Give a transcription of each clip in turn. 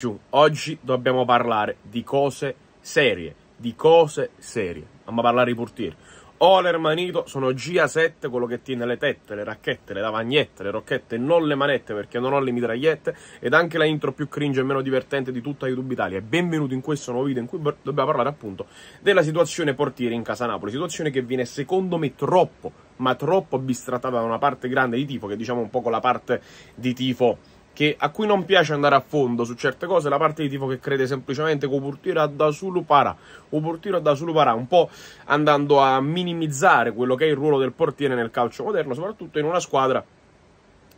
Giù. Oggi dobbiamo parlare di cose serie, di cose serie. Andiamo a parlare di portieri. Oler Manito sono GA7, quello che tiene le tette, le racchette, le lavagnette, le rocchette, non le manette perché non ho le mitragliette ed anche la intro più cringe e meno divertente di tutta YouTube Italia. Benvenuto in questo nuovo video in cui dobbiamo parlare appunto della situazione portiere in casa Napoli, situazione che viene secondo me troppo, ma troppo bistrattata da una parte grande di tifo che diciamo un po' con la parte di tifo che, a cui non piace andare a fondo su certe cose, la parte di tifo che crede semplicemente che Oportiro da solo parà, Oportiro da solo parà, un po' andando a minimizzare quello che è il ruolo del portiere nel calcio moderno, soprattutto in una squadra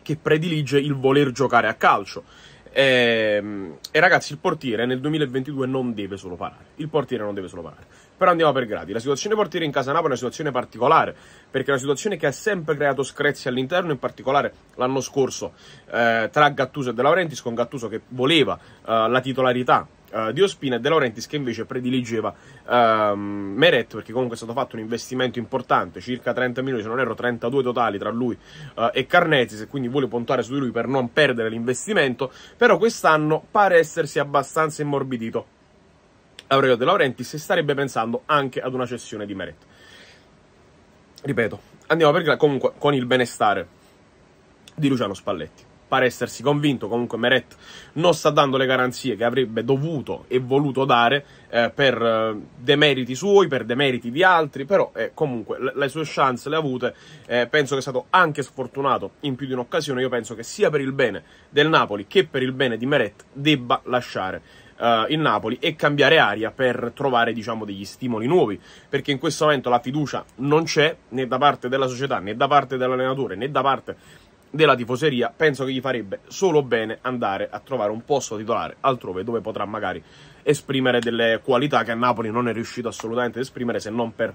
che predilige il voler giocare a calcio. E, ehm, e ragazzi, il portiere nel 2022 non deve solo parare. Il portiere non deve solo parare. Però andiamo per gradi. La situazione portiere in casa Napoli è una situazione particolare, perché è una situazione che ha sempre creato screzzi all'interno, in particolare l'anno scorso eh, tra Gattuso e De Laurentiis, con Gattuso che voleva eh, la titolarità Uh, di Ospina e De Laurentiis che invece prediligeva uh, Meret perché comunque è stato fatto un investimento importante circa 30 milioni se non erro 32 totali tra lui uh, e Carnetis e quindi vuole puntare su di lui per non perdere l'investimento però quest'anno pare essersi abbastanza immorbidito Aurelio De Laurenti se starebbe pensando anche ad una cessione di Meret. Ripeto, andiamo per comunque con il benestare di Luciano Spalletti. Pare essersi convinto, comunque Meret non sta dando le garanzie che avrebbe dovuto e voluto dare eh, per eh, demeriti suoi, per demeriti di altri, però eh, comunque le, le, sue chance le ha avute, eh, penso che sia stato anche sfortunato in più di un'occasione, io penso che sia per il bene del Napoli che per il bene di Meret debba lasciare eh, il Napoli e cambiare aria per trovare diciamo, degli stimoli nuovi, perché in questo momento la fiducia non c'è né da parte della società, né da parte dell'allenatore, né da parte della tifoseria, penso che gli farebbe solo bene andare a trovare un posto titolare altrove dove potrà magari esprimere delle qualità che a Napoli non è riuscito assolutamente ad esprimere se non per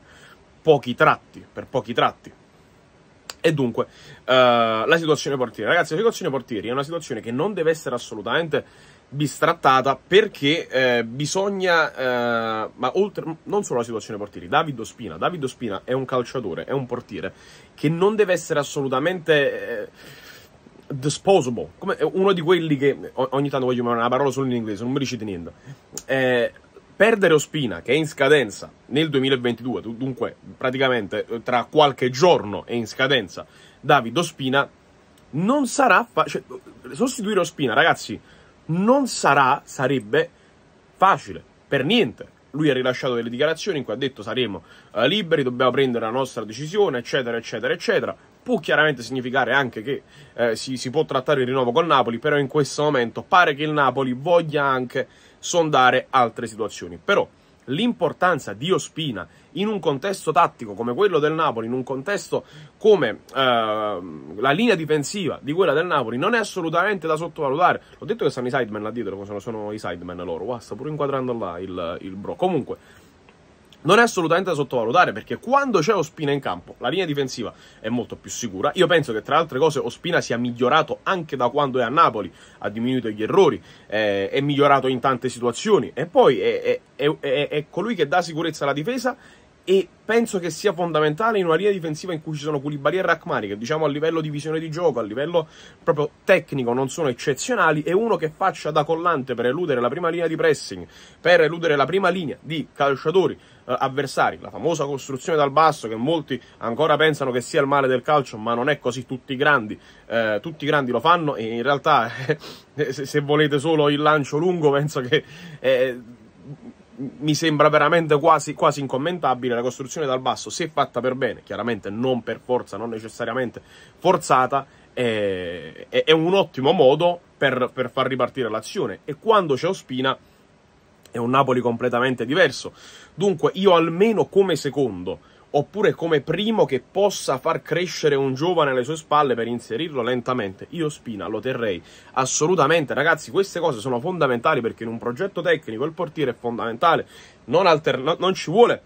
pochi tratti, per pochi tratti. E dunque, uh, la situazione portiere. Ragazzi, la situazione portiere è una situazione che non deve essere assolutamente bistrattata perché eh, bisogna, eh, ma oltre, non solo la situazione portieri, Davido Spina. Davido Spina è un calciatore, è un portiere che non deve essere assolutamente... Eh, disposable, come uno di quelli che ogni tanto voglio una parola solo in inglese, non mi riuscite niente. Eh, Perdere Ospina, che è in scadenza nel 2022, dunque praticamente eh, tra qualche giorno è in scadenza Davide Ospina, non sarà... facile. Cioè, sostituire Ospina, ragazzi, non sarà, sarebbe facile, per niente. Lui ha rilasciato delle dichiarazioni in cui ha detto saremo eh, liberi, dobbiamo prendere la nostra decisione, eccetera, eccetera, eccetera. Può chiaramente significare anche che eh, si, si può trattare il rinnovo con Napoli, però in questo momento pare che il Napoli voglia anche sondare altre situazioni. Però l'importanza di Ospina in un contesto tattico come quello del Napoli, in un contesto come eh, la linea difensiva di quella del Napoli, non è assolutamente da sottovalutare. L'ho detto che sono i sidemen là dietro, sono, sono i sidemen loro. Wow, sta pure inquadrando là il, il bro. Comunque, non è assolutamente da sottovalutare perché quando c'è Ospina in campo la linea difensiva è molto più sicura. Io penso che tra altre cose Ospina sia migliorato anche da quando è a Napoli, ha diminuito gli errori, eh, è migliorato in tante situazioni e poi è, è, è, è colui che dà sicurezza alla difesa e penso che sia fondamentale in una linea difensiva in cui ci sono Koulibaly e Rachmani che diciamo a livello di visione di gioco, a livello proprio tecnico non sono eccezionali e uno che faccia da collante per eludere la prima linea di pressing, per eludere la prima linea di calciatori eh, avversari, la famosa costruzione dal basso che molti ancora pensano che sia il male del calcio, ma non è così tutti i grandi, eh, tutti i grandi lo fanno e in realtà eh, se, se, volete solo il lancio lungo penso che eh, mi sembra veramente quasi, quasi, incommentabile la costruzione dal basso se fatta per bene, chiaramente non per forza, non necessariamente forzata, è, è un ottimo modo per, per, far ripartire l'azione e quando c'è Ospina è un Napoli completamente diverso. Dunque io almeno come secondo oppure come primo che possa far crescere un giovane alle sue spalle per inserirlo lentamente. Io Spina lo terrei assolutamente, ragazzi, queste cose sono fondamentali perché in un progetto tecnico il portiere è fondamentale, non, alterna- non ci vuole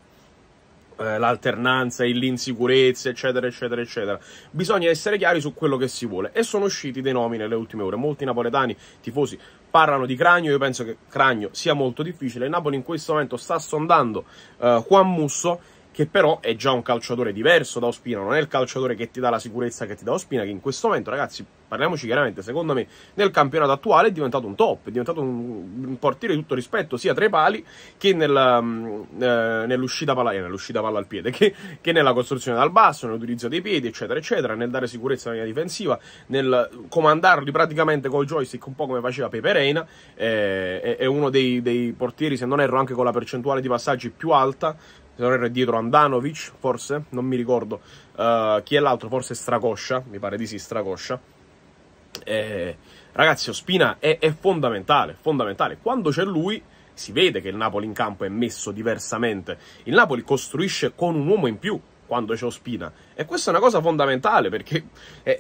eh, l'alternanza e l'insicurezza eccetera eccetera eccetera bisogna essere chiari su quello che si vuole e sono usciti dei nomi nelle ultime ore molti napoletani tifosi parlano di Cragno io penso che Cragno sia molto difficile il Napoli in questo momento sta sondando eh, Juan Musso che però è già un calciatore diverso da Ospina, non è il calciatore che ti dà la sicurezza che ti dà Ospina, che in questo momento, ragazzi, parliamoci chiaramente, secondo me nel campionato attuale è diventato un top, è diventato un, un portiere di tutto rispetto, sia tra i pali che nella, mm, eh, nell'uscita, palla, eh, nell'uscita palla al piede, che, che, nella costruzione dal basso, nell'utilizzo dei piedi, eccetera, eccetera, nel dare sicurezza alla linea difensiva, nel comandarli praticamente col joystick, un po' come faceva Peperena, eh, è, è, uno dei, dei portieri, se non erro, anche con la percentuale di passaggi più alta Torreira dietro Andanovic, forse, non mi ricordo. Uh, chi è l'altro? Forse Stracoscia, mi pare di sì, Stracoscia. Eh, ragazzi, Ospina è, è fondamentale, fondamentale. Quando c'è lui si vede che il Napoli in campo è messo diversamente. Il Napoli costruisce con un uomo in più quando c'è Ospina. E questa è una cosa fondamentale perché è,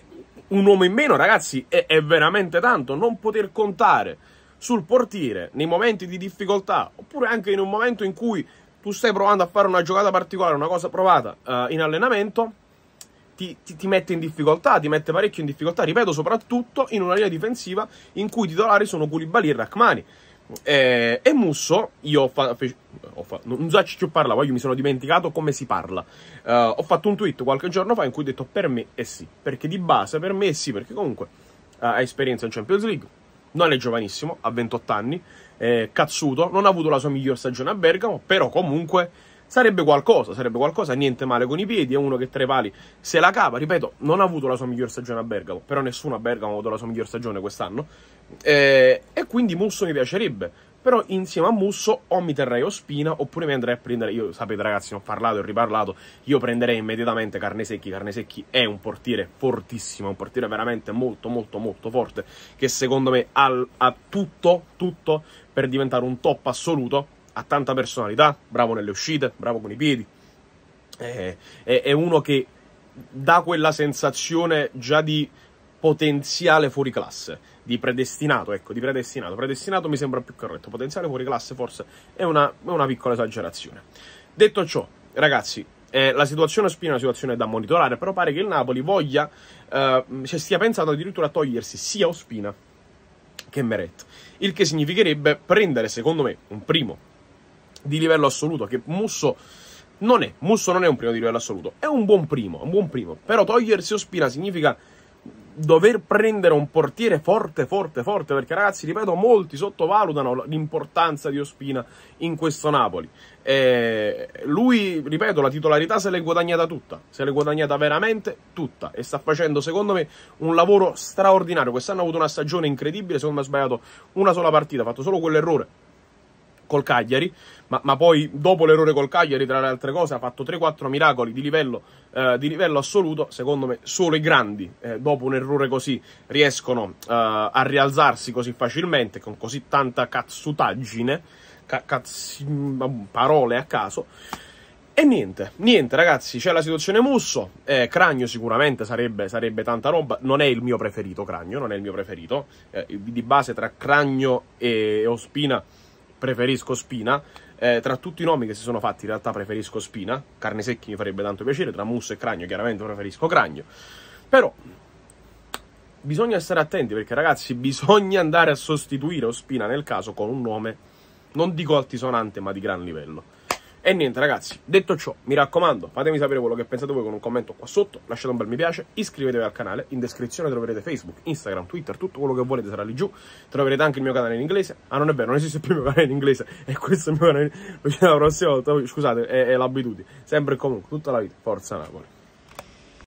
un uomo in meno, ragazzi, è, è veramente tanto. Non poter contare sul portiere nei momenti di difficoltà oppure anche in un momento in cui tu stai provando a fare una giocata particolare, una cosa provata uh, in allenamento, ti, ti, ti, mette in difficoltà, ti mette parecchio in difficoltà, ripeto, soprattutto in una linea difensiva in cui i titolari sono Koulibaly e Rachmani. Eh, e Musso, io ho fatto. Fa, non so più parlavo, io mi sono dimenticato come si parla. Uh, ho fatto un tweet qualche giorno fa in cui ho detto per me è sì, perché di base per me è sì, perché comunque uh, ha esperienza in Champions League non è giovanissimo, ha 28 anni, è cazzuto, non ha avuto la sua miglior stagione a Bergamo, però comunque sarebbe qualcosa, sarebbe qualcosa, niente male con i piedi, è uno che tre pali se la cava, ripeto, non ha avuto la sua miglior stagione a Bergamo, però nessuno a Bergamo ha avuto la sua miglior stagione quest'anno, eh, e quindi Musso mi piacerebbe, però insieme a Musso o mi terrei Ospina oppure mi andrei a prendere, io sapete ragazzi, ne ho parlato e riparlato, io prenderei immediatamente Carnesecchi, Carnesecchi è un portiere fortissimo, un portiere veramente molto molto molto forte che secondo me ha, ha tutto, tutto per diventare un top assoluto, ha tanta personalità, bravo nelle uscite, bravo con i piedi, è, eh, è, è uno che dà quella sensazione già di potenziale fuori classe, di predestinato, ecco, di predestinato. Predestinato mi sembra più corretto, potenziale fuori classe forse è una, è una piccola esagerazione. Detto ciò, ragazzi, eh, la situazione Spina è una situazione da monitorare, però pare che il Napoli voglia, eh, cioè stia pensando addirittura a togliersi sia Ospina che Meret, il che significherebbe prendere, secondo me, un primo di livello assoluto che Musso non è, Musso non è un primo di livello assoluto, è un buon primo, un buon primo, però togliersi Ospina significa dover prendere un portiere forte, forte, forte, perché ragazzi, ripeto, molti sottovalutano l'importanza di Ospina in questo Napoli. Eh, lui, ripeto, la titolarità se l'è guadagnata tutta, se l'è guadagnata veramente tutta e sta facendo, secondo me, un lavoro straordinario. Quest'anno ha avuto una stagione incredibile, secondo me ha sbagliato una sola partita, ha fatto solo quell'errore col Cagliari, ma, ma, poi dopo l'errore col Cagliari, tra le altre cose, ha fatto 3-4 miracoli di livello, eh, di livello, assoluto. Secondo me solo i grandi, eh, dopo un errore così, riescono eh, a rialzarsi così facilmente, con così tanta cazzutaggine, ca- mm, parole a caso. E niente, niente ragazzi, c'è la situazione Musso, eh, Cragno sicuramente sarebbe, sarebbe, tanta roba, non è il mio preferito Cragno, non è il mio preferito, eh, di base tra Cragno e Ospina preferisco Spina. Eh, tra tutti i nomi che si sono fatti, in realtà preferisco Spina. Carne secchi mi farebbe tanto piacere. Tra Musso e Cragno, chiaramente preferisco Cragno. Però bisogna stare attenti perché, ragazzi, bisogna andare a sostituire Ospina nel caso con un nome, non dico altisonante, ma di gran livello. E niente ragazzi, detto ciò, mi raccomando, fatemi sapere quello che pensate voi con un commento qua sotto, lasciate un bel mi piace, iscrivetevi al canale, in descrizione troverete Facebook, Instagram, Twitter, tutto quello che volete sarà lì giù, troverete anche il mio canale in inglese, ah non è vero, non esiste più il mio canale in inglese, e questo è il mio canale, lo la prossima volta, scusate, è, è l'abitudine, sempre e comunque, tutta la vita, forza Napoli.